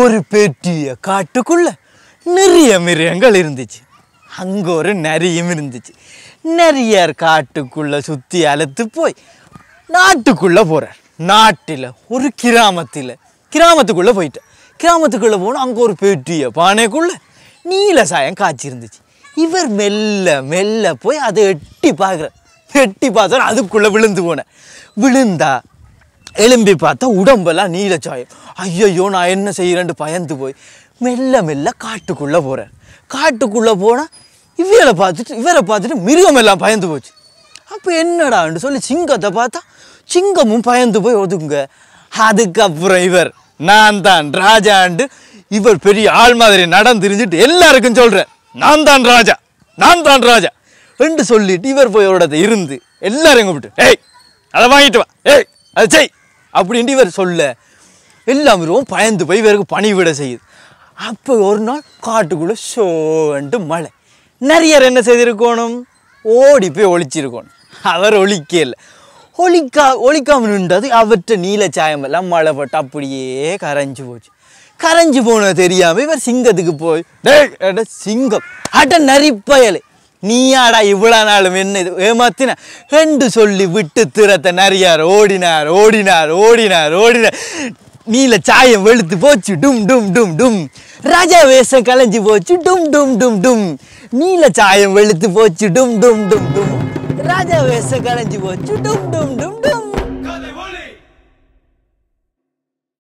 ஒரு பெரிய காட்டுக்குள்ள நிறைய மிருகங்கள் இருந்துச்சு அங்கே ஒரு நரியும் இருந்துச்சு நிறைய காட்டுக்குள்ளே சுற்றி அழைத்து போய் நாட்டுக்குள்ளே போகிறார் நாட்டில் ஒரு கிராமத்தில் கிராமத்துக்குள்ளே போயிட்டேன் கிராமத்துக்குள்ளே போனோம் அங்கே ஒரு பெரிய பானைக்குள்ளே நீல சாயம் காய்ச்சிருந்துச்சு இவர் மெல்ல மெல்ல போய் அதை எட்டி பார்க்குற எட்டி பார்த்தோன்னா அதுக்குள்ளே விழுந்து போனேன் விழுந்தா எலும்பி பார்த்தா உடம்பெல்லாம் நீலச்சாயம் ஐயையோ நான் என்ன செய்கிறேன்ட்டு பயந்து போய் மெல்ல மெல்ல காட்டுக்குள்ளே போகிறேன் காட்டுக்குள்ளே போனால் இவரை பார்த்துட்டு இவரை பார்த்துட்டு மிருகம் எல்லாம் பயந்து போச்சு அப்போ என்னடான்னு சொல்லி சிங்கத்தை பார்த்தா சிங்கமும் பயந்து போய் ஒதுங்க அதுக்கப்புறம் இவர் நான் தான் ராஜாண்டு இவர் பெரிய ஆள் மாதிரி நடந்துருந்துட்டு எல்லாருக்கும் சொல்கிறேன் நான் தான் ராஜா நான் தான் ராஜா என்று சொல்லிட்டு இவர் போய் இருந்து எல்லாரும் கூப்பிட்டு ஏய் அதை வாங்கிட்டு வா ஏய் அதை செய் அப்படின்ட்டு இவர் சொல்ல எல்லாரும் பயந்து போய் இவருக்கு பணிவிட செய்யுது அப்போ ஒரு நாள் காட்டுக்குள்ளே சோண்டு மழை நிறைய என்ன செய்திருக்கணும் ஓடி போய் ஒழிச்சிருக்கணும் அவர் ஒழிக்கல ஒழிக்கா ஒழிக்காமல் நின்றது அவற்ற நீல சாயம் எல்லாம் மழை போட்டு அப்படியே கரைஞ்சி போச்சு கரைஞ்சி போனது தெரியாமல் இவர் சிங்கத்துக்கு போய் சிங்கம் அட்ட நரிப்பயலை நீயாடா இவ்வளோ நாளும் என்ன இது ஏமாத்தின ரெண்டு சொல்லி விட்டு திறத்த நிறையார் ஓடினார் ஓடினார் ஓடினார் ஓடினார் நீல சாயம் வெளுத்து போச்சு டும் டும் டும் டும் ராஜா வேஷம் கலைஞ்சி போச்சு டும் டும் டும் டும் நீல சாயம் வெளுத்து போச்சு டும் டும் டும் டும் ராஜா வேஷம் கலைஞ்சி போச்சு டும் டும் டும்